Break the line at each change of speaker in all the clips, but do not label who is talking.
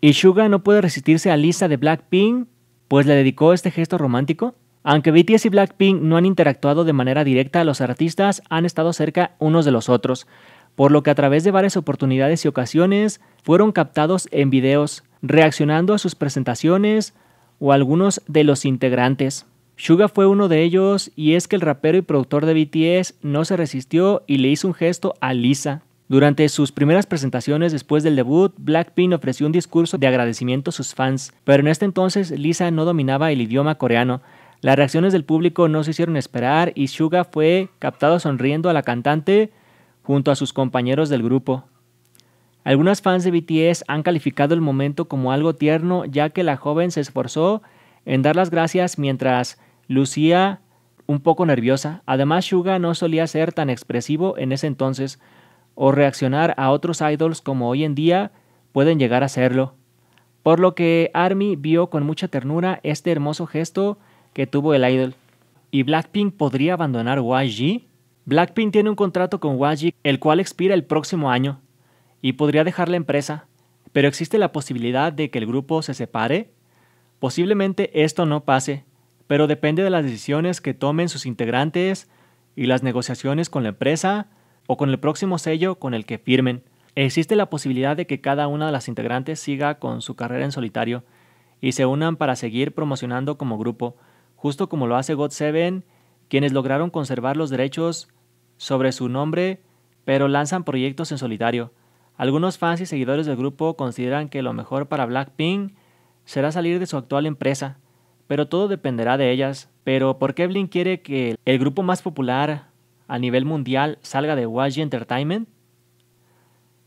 ¿Y Suga no puede resistirse a Lisa de Blackpink, pues le dedicó este gesto romántico? Aunque BTS y Blackpink no han interactuado de manera directa, los artistas han estado cerca unos de los otros, por lo que a través de varias oportunidades y ocasiones fueron captados en videos, reaccionando a sus presentaciones o algunos de los integrantes. Suga fue uno de ellos y es que el rapero y productor de BTS no se resistió y le hizo un gesto a Lisa. Durante sus primeras presentaciones después del debut, Blackpink ofreció un discurso de agradecimiento a sus fans, pero en este entonces Lisa no dominaba el idioma coreano. Las reacciones del público no se hicieron esperar y Suga fue captado sonriendo a la cantante junto a sus compañeros del grupo. Algunas fans de BTS han calificado el momento como algo tierno ya que la joven se esforzó en dar las gracias mientras Lucía un poco nerviosa. Además, Suga no solía ser tan expresivo en ese entonces o reaccionar a otros idols como hoy en día pueden llegar a serlo. Por lo que Army vio con mucha ternura este hermoso gesto que tuvo el idol. ¿Y Blackpink podría abandonar YG? Blackpink tiene un contrato con YG el cual expira el próximo año y podría dejar la empresa, pero existe la posibilidad de que el grupo se separe. Posiblemente esto no pase, pero depende de las decisiones que tomen sus integrantes y las negociaciones con la empresa o con el próximo sello con el que firmen. Existe la posibilidad de que cada una de las integrantes siga con su carrera en solitario y se unan para seguir promocionando como grupo, justo como lo hace God Seven, quienes lograron conservar los derechos sobre su nombre, pero lanzan proyectos en solitario. Algunos fans y seguidores del grupo consideran que lo mejor para Blackpink será salir de su actual empresa pero todo dependerá de ellas. Pero ¿por qué Blink quiere que el grupo más popular a nivel mundial salga de YG Entertainment?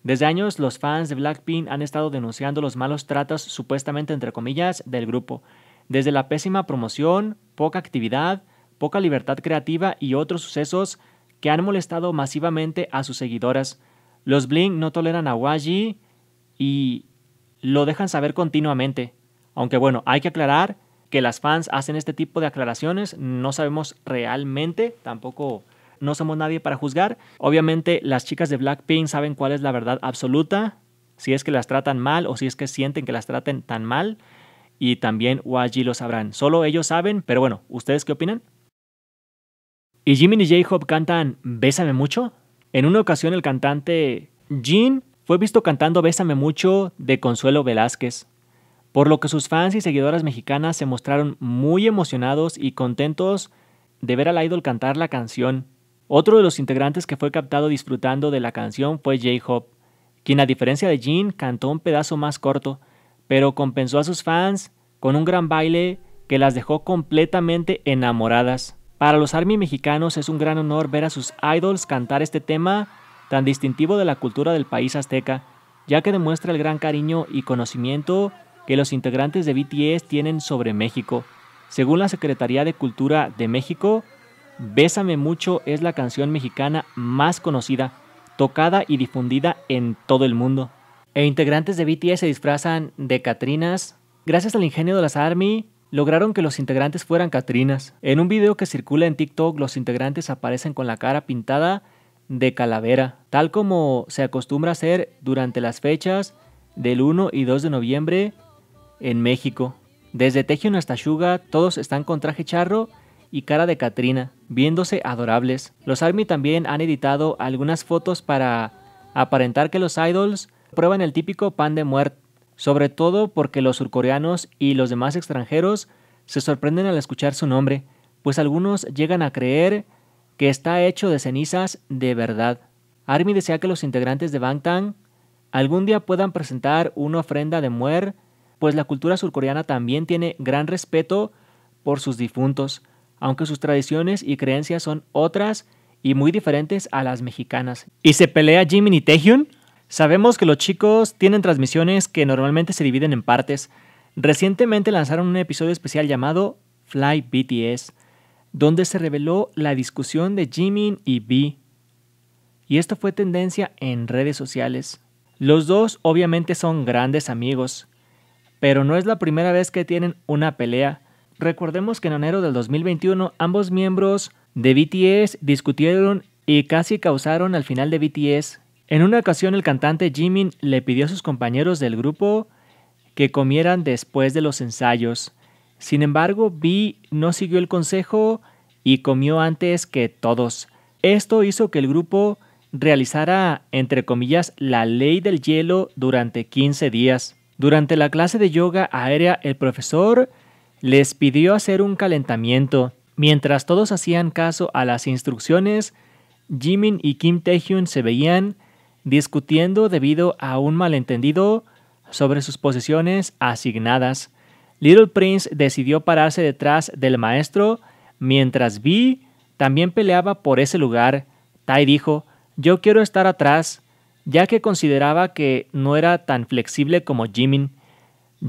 Desde años los fans de Blackpink han estado denunciando los malos tratos supuestamente entre comillas del grupo, desde la pésima promoción, poca actividad, poca libertad creativa y otros sucesos que han molestado masivamente a sus seguidoras. Los Blink no toleran a YG y lo dejan saber continuamente. Aunque bueno, hay que aclarar que las fans hacen este tipo de aclaraciones. No sabemos realmente, tampoco no somos nadie para juzgar. Obviamente las chicas de Blackpink saben cuál es la verdad absoluta, si es que las tratan mal o si es que sienten que las traten tan mal. Y también YG lo sabrán. Solo ellos saben, pero bueno, ¿ustedes qué opinan? Y Jimin y J-Hope cantan Bésame mucho. En una ocasión el cantante Jin fue visto cantando Bésame mucho de Consuelo Velázquez por lo que sus fans y seguidoras mexicanas se mostraron muy emocionados y contentos de ver al idol cantar la canción. Otro de los integrantes que fue captado disfrutando de la canción fue j Hop, quien a diferencia de Jin cantó un pedazo más corto, pero compensó a sus fans con un gran baile que las dejó completamente enamoradas. Para los ARMY mexicanos es un gran honor ver a sus idols cantar este tema tan distintivo de la cultura del país azteca, ya que demuestra el gran cariño y conocimiento que los integrantes de BTS tienen sobre México. Según la Secretaría de Cultura de México, Bésame mucho es la canción mexicana más conocida, tocada y difundida en todo el mundo. E integrantes de BTS se disfrazan de Catrinas. Gracias al ingenio de las ARMY, lograron que los integrantes fueran Catrinas. En un video que circula en TikTok, los integrantes aparecen con la cara pintada de calavera, tal como se acostumbra a hacer durante las fechas del 1 y 2 de noviembre en México. Desde Tejion hasta Suga, todos están con traje charro y cara de Katrina, viéndose adorables. Los ARMY también han editado algunas fotos para aparentar que los idols prueban el típico pan de muerte, sobre todo porque los surcoreanos y los demás extranjeros se sorprenden al escuchar su nombre, pues algunos llegan a creer que está hecho de cenizas de verdad. ARMY desea que los integrantes de Bangtan algún día puedan presentar una ofrenda de muerte pues la cultura surcoreana también tiene gran respeto por sus difuntos, aunque sus tradiciones y creencias son otras y muy diferentes a las mexicanas. ¿Y se pelea Jimin y Taehyung? Sabemos que los chicos tienen transmisiones que normalmente se dividen en partes. Recientemente lanzaron un episodio especial llamado Fly BTS, donde se reveló la discusión de Jimin y Bee. Y esto fue tendencia en redes sociales. Los dos obviamente son grandes amigos, pero no es la primera vez que tienen una pelea. Recordemos que en enero del 2021 ambos miembros de BTS discutieron y casi causaron al final de BTS. En una ocasión el cantante Jimin le pidió a sus compañeros del grupo que comieran después de los ensayos. Sin embargo, B no siguió el consejo y comió antes que todos. Esto hizo que el grupo realizara, entre comillas, la ley del hielo durante 15 días. Durante la clase de yoga aérea, el profesor les pidió hacer un calentamiento. Mientras todos hacían caso a las instrucciones, Jimin y Kim Taehyun se veían discutiendo debido a un malentendido sobre sus posiciones asignadas. Little Prince decidió pararse detrás del maestro, mientras Vi también peleaba por ese lugar. Tai dijo, yo quiero estar atrás ya que consideraba que no era tan flexible como Jimin.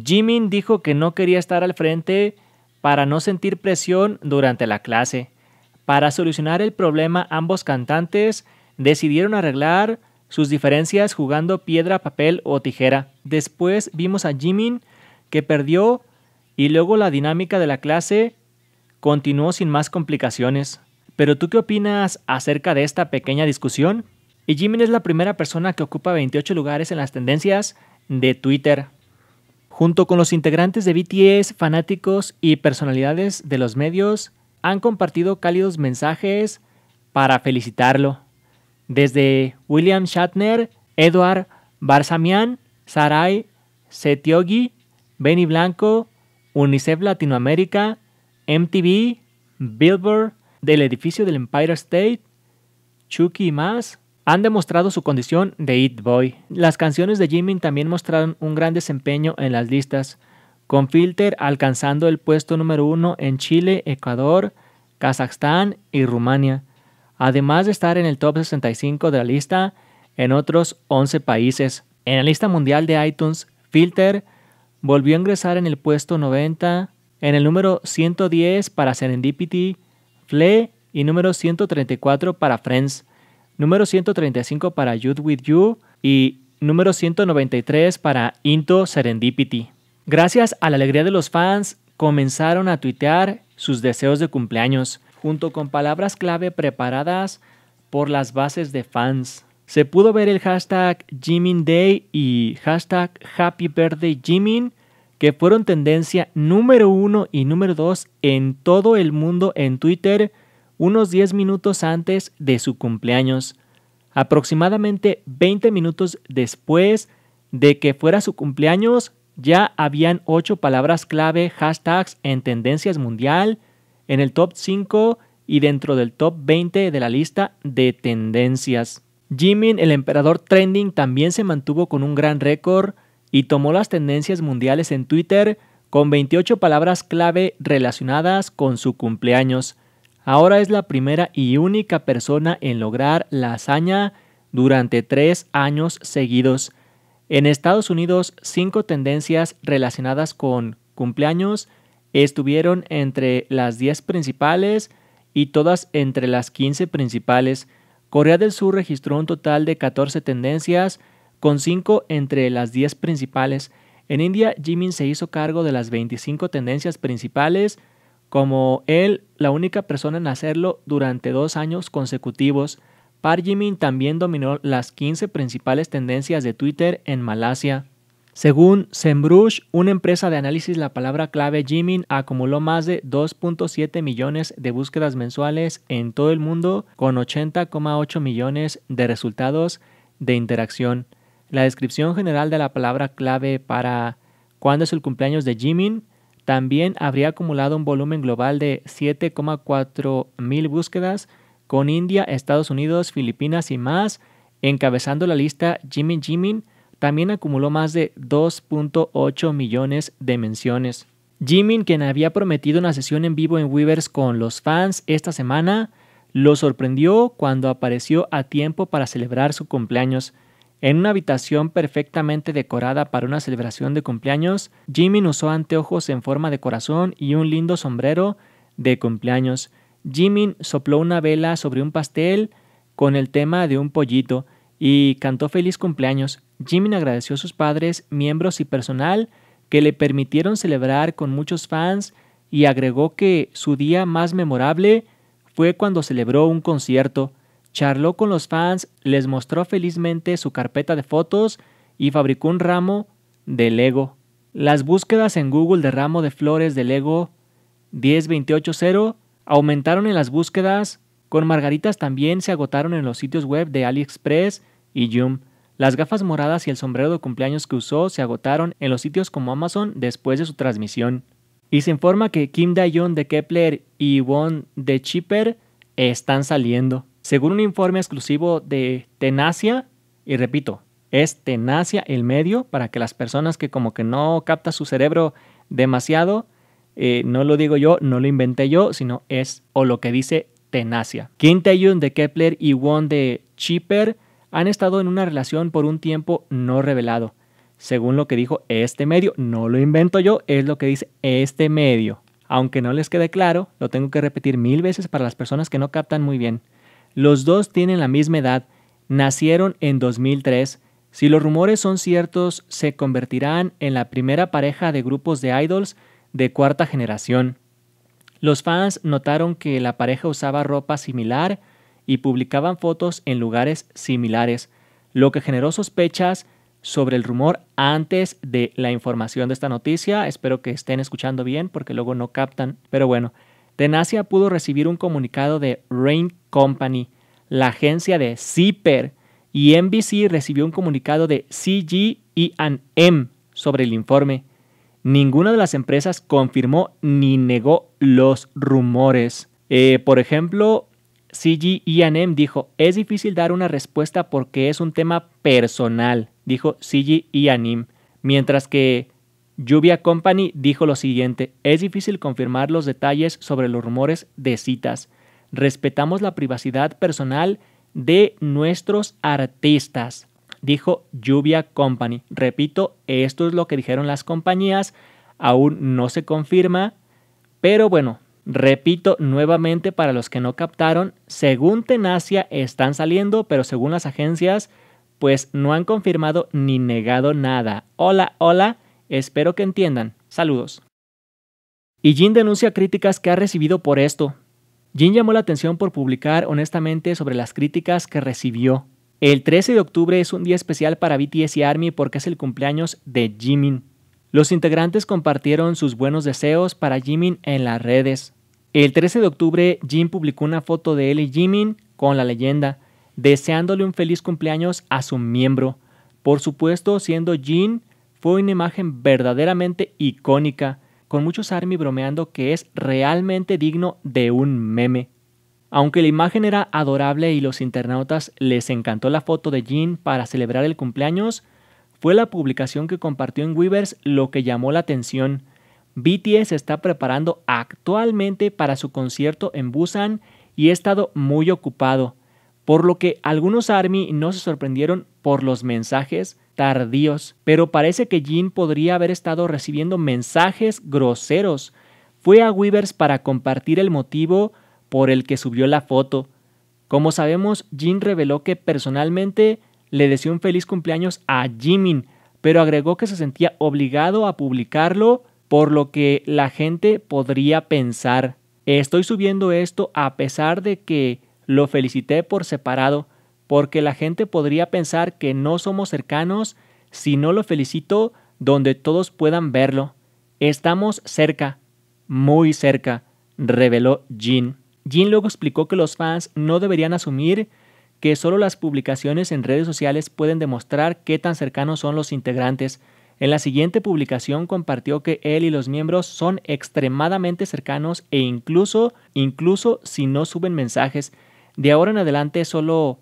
Jimin dijo que no quería estar al frente para no sentir presión durante la clase. Para solucionar el problema, ambos cantantes decidieron arreglar sus diferencias jugando piedra, papel o tijera. Después vimos a Jimin que perdió y luego la dinámica de la clase continuó sin más complicaciones. Pero tú qué opinas acerca de esta pequeña discusión? Y Jimin es la primera persona que ocupa 28 lugares en las tendencias de Twitter. Junto con los integrantes de BTS, fanáticos y personalidades de los medios, han compartido cálidos mensajes para felicitarlo. Desde William Shatner, Edward Barsamian, Sarai Setiogi, Benny Blanco, UNICEF Latinoamérica, MTV, Billboard, del edificio del Empire State, Chucky y más, han demostrado su condición de It Boy. Las canciones de Jimin también mostraron un gran desempeño en las listas, con Filter alcanzando el puesto número uno en Chile, Ecuador, Kazajstán y Rumania, además de estar en el top 65 de la lista en otros 11 países. En la lista mundial de iTunes, Filter volvió a ingresar en el puesto 90, en el número 110 para Serendipity, Fle y número 134 para Friends número 135 para Youth With You y número 193 para Into Serendipity. Gracias a la alegría de los fans, comenzaron a tuitear sus deseos de cumpleaños, junto con palabras clave preparadas por las bases de fans. Se pudo ver el hashtag Jimin Day y hashtag Happy Birthday Jimin, que fueron tendencia número uno y número dos en todo el mundo en Twitter unos 10 minutos antes de su cumpleaños, aproximadamente 20 minutos después de que fuera su cumpleaños, ya habían 8 palabras clave, hashtags en tendencias mundial, en el top 5 y dentro del top 20 de la lista de tendencias. Jimin, el emperador trending, también se mantuvo con un gran récord y tomó las tendencias mundiales en Twitter con 28 palabras clave relacionadas con su cumpleaños. Ahora es la primera y única persona en lograr la hazaña durante tres años seguidos. En Estados Unidos, cinco tendencias relacionadas con cumpleaños estuvieron entre las 10 principales y todas entre las 15 principales. Corea del Sur registró un total de 14 tendencias, con 5 entre las 10 principales. En India, Jimin se hizo cargo de las 25 tendencias principales, como él, la única persona en hacerlo durante dos años consecutivos, Parjimin también dominó las 15 principales tendencias de Twitter en Malasia. Según Sembrush, una empresa de análisis, la palabra clave Jimin acumuló más de 2.7 millones de búsquedas mensuales en todo el mundo, con 80,8 millones de resultados de interacción. La descripción general de la palabra clave para cuándo es el cumpleaños de Jimin también habría acumulado un volumen global de 7,4 mil búsquedas con India, Estados Unidos, Filipinas y más, encabezando la lista Jimmy Jimin también acumuló más de 2.8 millones de menciones. Jimin, quien había prometido una sesión en vivo en Weavers con los fans esta semana, lo sorprendió cuando apareció a tiempo para celebrar su cumpleaños. En una habitación perfectamente decorada para una celebración de cumpleaños, Jimin usó anteojos en forma de corazón y un lindo sombrero de cumpleaños. Jimin sopló una vela sobre un pastel con el tema de un pollito y cantó feliz cumpleaños. Jimin agradeció a sus padres, miembros y personal que le permitieron celebrar con muchos fans y agregó que su día más memorable fue cuando celebró un concierto charló con los fans, les mostró felizmente su carpeta de fotos y fabricó un ramo de Lego. Las búsquedas en Google de ramo de flores de Lego 10280 aumentaron en las búsquedas, con margaritas también se agotaron en los sitios web de AliExpress y Joom. Las gafas moradas y el sombrero de cumpleaños que usó se agotaron en los sitios como Amazon después de su transmisión. Y se informa que Kim Dae-jung de Kepler y Won de Chipper están saliendo. Según un informe exclusivo de Tenacia, y repito, es Tenacia el medio para que las personas que como que no capta su cerebro demasiado, eh, no lo digo yo, no lo inventé yo, sino es o lo que dice Tenacia. Kim tae de Kepler y Won de Chipper han estado en una relación por un tiempo no revelado. Según lo que dijo este medio, no lo invento yo, es lo que dice este medio. Aunque no les quede claro, lo tengo que repetir mil veces para las personas que no captan muy bien. Los dos tienen la misma edad, nacieron en 2003. Si los rumores son ciertos, se convertirán en la primera pareja de grupos de idols de cuarta generación. Los fans notaron que la pareja usaba ropa similar y publicaban fotos en lugares similares, lo que generó sospechas sobre el rumor antes de la información de esta noticia. Espero que estén escuchando bien porque luego no captan. Pero bueno, Tenacia pudo recibir un comunicado de Rain Company, la agencia de CIPER, y NBC recibió un comunicado de CGE&M sobre el informe. Ninguna de las empresas confirmó ni negó los rumores. Eh, por ejemplo, CGE&M dijo, es difícil dar una respuesta porque es un tema personal, dijo CGE&M, mientras que Lluvia Company dijo lo siguiente, es difícil confirmar los detalles sobre los rumores de citas. Respetamos la privacidad personal de nuestros artistas, dijo Lluvia Company. Repito, esto es lo que dijeron las compañías, aún no se confirma, pero bueno, repito nuevamente para los que no captaron, según Tenacia están saliendo, pero según las agencias, pues no han confirmado ni negado nada. Hola, hola Espero que entiendan. Saludos. Y Jin denuncia críticas que ha recibido por esto. Jin llamó la atención por publicar honestamente sobre las críticas que recibió. El 13 de octubre es un día especial para BTS y ARMY porque es el cumpleaños de Jimin. Los integrantes compartieron sus buenos deseos para Jimin en las redes. El 13 de octubre, Jin publicó una foto de él y Jimin con la leyenda, deseándole un feliz cumpleaños a su miembro. Por supuesto, siendo Jin fue una imagen verdaderamente icónica, con muchos Army bromeando que es realmente digno de un meme. Aunque la imagen era adorable y los internautas les encantó la foto de Jean para celebrar el cumpleaños, fue la publicación que compartió en Weavers lo que llamó la atención. BTS está preparando actualmente para su concierto en Busan y he estado muy ocupado, por lo que algunos ARMY no se sorprendieron por los mensajes tardíos, pero parece que Jin podría haber estado recibiendo mensajes groseros. Fue a Weavers para compartir el motivo por el que subió la foto. Como sabemos, Jin reveló que personalmente le deseó un feliz cumpleaños a Jimin, pero agregó que se sentía obligado a publicarlo por lo que la gente podría pensar. Estoy subiendo esto a pesar de que lo felicité por separado porque la gente podría pensar que no somos cercanos si no lo felicito donde todos puedan verlo. Estamos cerca, muy cerca, reveló Jin. Jin luego explicó que los fans no deberían asumir que solo las publicaciones en redes sociales pueden demostrar qué tan cercanos son los integrantes. En la siguiente publicación compartió que él y los miembros son extremadamente cercanos e incluso, incluso si no suben mensajes. De ahora en adelante solo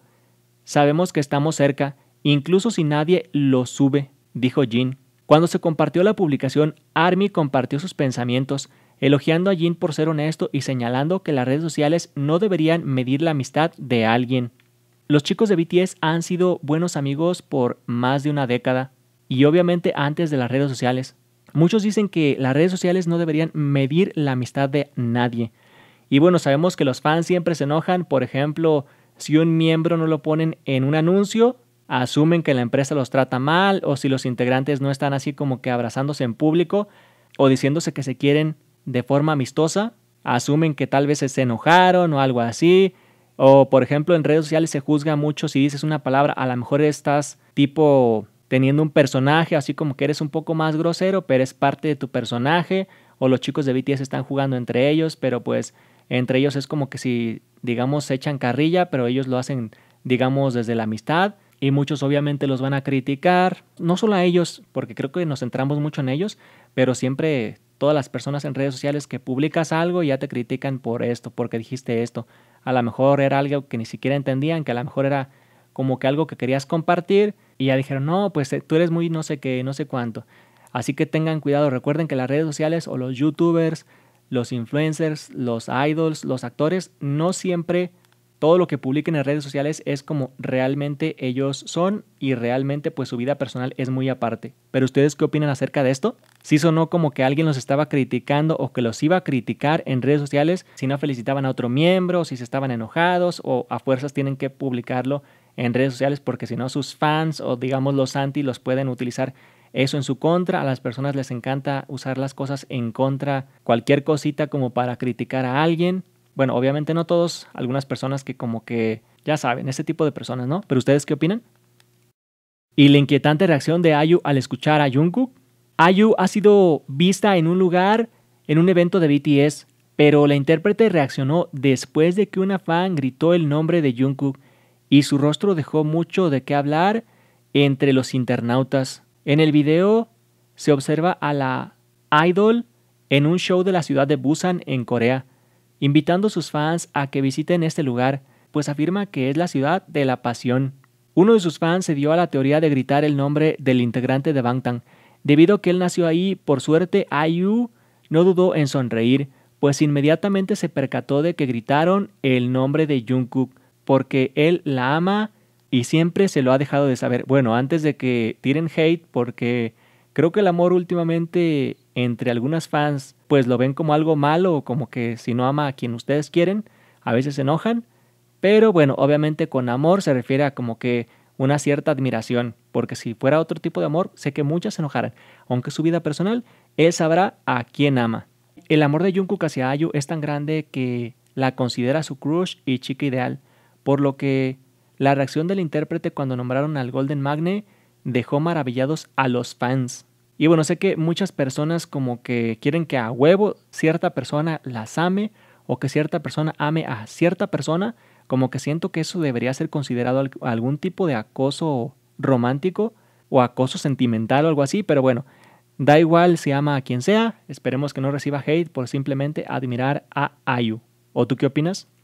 Sabemos que estamos cerca, incluso si nadie lo sube, dijo Jean. Cuando se compartió la publicación, Army compartió sus pensamientos, elogiando a Jin por ser honesto y señalando que las redes sociales no deberían medir la amistad de alguien. Los chicos de BTS han sido buenos amigos por más de una década, y obviamente antes de las redes sociales. Muchos dicen que las redes sociales no deberían medir la amistad de nadie. Y bueno, sabemos que los fans siempre se enojan, por ejemplo, si un miembro no lo ponen en un anuncio, asumen que la empresa los trata mal o si los integrantes no están así como que abrazándose en público o diciéndose que se quieren de forma amistosa, asumen que tal vez se enojaron o algo así. O por ejemplo en redes sociales se juzga mucho si dices una palabra, a lo mejor estás tipo teniendo un personaje, así como que eres un poco más grosero, pero es parte de tu personaje. O los chicos de BTS están jugando entre ellos, pero pues entre ellos es como que si, digamos, se echan carrilla, pero ellos lo hacen, digamos, desde la amistad. Y muchos obviamente los van a criticar, no solo a ellos, porque creo que nos centramos mucho en ellos, pero siempre todas las personas en redes sociales que publicas algo ya te critican por esto, porque dijiste esto. A lo mejor era algo que ni siquiera entendían, que a lo mejor era como que algo que querías compartir y ya dijeron, no, pues eh, tú eres muy no sé qué, no sé cuánto. Así que tengan cuidado, recuerden que las redes sociales o los youtubers los influencers, los idols, los actores, no siempre todo lo que publiquen en redes sociales es como realmente ellos son y realmente pues su vida personal es muy aparte. Pero ustedes qué opinan acerca de esto? Si sonó como que alguien los estaba criticando o que los iba a criticar en redes sociales si no felicitaban a otro miembro, si se estaban enojados o a fuerzas tienen que publicarlo en redes sociales porque si no sus fans o digamos los anti los pueden utilizar eso en su contra. A las personas les encanta usar las cosas en contra, cualquier cosita como para criticar a alguien. Bueno, obviamente no todos, algunas personas que como que ya saben, ese tipo de personas, ¿no? Pero ustedes qué opinan? Y la inquietante reacción de Ayu al escuchar a Jungkook. Ayu ha sido vista en un lugar, en un evento de BTS, pero la intérprete reaccionó después de que una fan gritó el nombre de Jungkook y su rostro dejó mucho de qué hablar entre los internautas. En el video se observa a la idol en un show de la ciudad de Busan en Corea, invitando a sus fans a que visiten este lugar, pues afirma que es la ciudad de la pasión. Uno de sus fans se dio a la teoría de gritar el nombre del integrante de Bangtan. Debido a que él nació ahí, por suerte, IU no dudó en sonreír, pues inmediatamente se percató de que gritaron el nombre de Jungkook, porque él la ama y siempre se lo ha dejado de saber. Bueno, antes de que tiren hate, porque creo que el amor últimamente entre algunas fans pues lo ven como algo malo, como que si no ama a quien ustedes quieren, a veces se enojan, pero bueno, obviamente con amor se refiere a como que una cierta admiración, porque si fuera otro tipo de amor, sé que muchas se enojaran, aunque su vida personal, él sabrá a quién ama. El amor de Jungkook hacia es tan grande que la considera su crush y chica ideal, por lo que la reacción del intérprete cuando nombraron al Golden Magne dejó maravillados a los fans. Y bueno, sé que muchas personas como que quieren que a huevo cierta persona las ame o que cierta persona ame a cierta persona, como que siento que eso debería ser considerado algún tipo de acoso romántico o acoso sentimental o algo así, pero bueno, da igual si ama a quien sea, esperemos que no reciba hate por simplemente admirar a Ayu. ¿O tú qué opinas?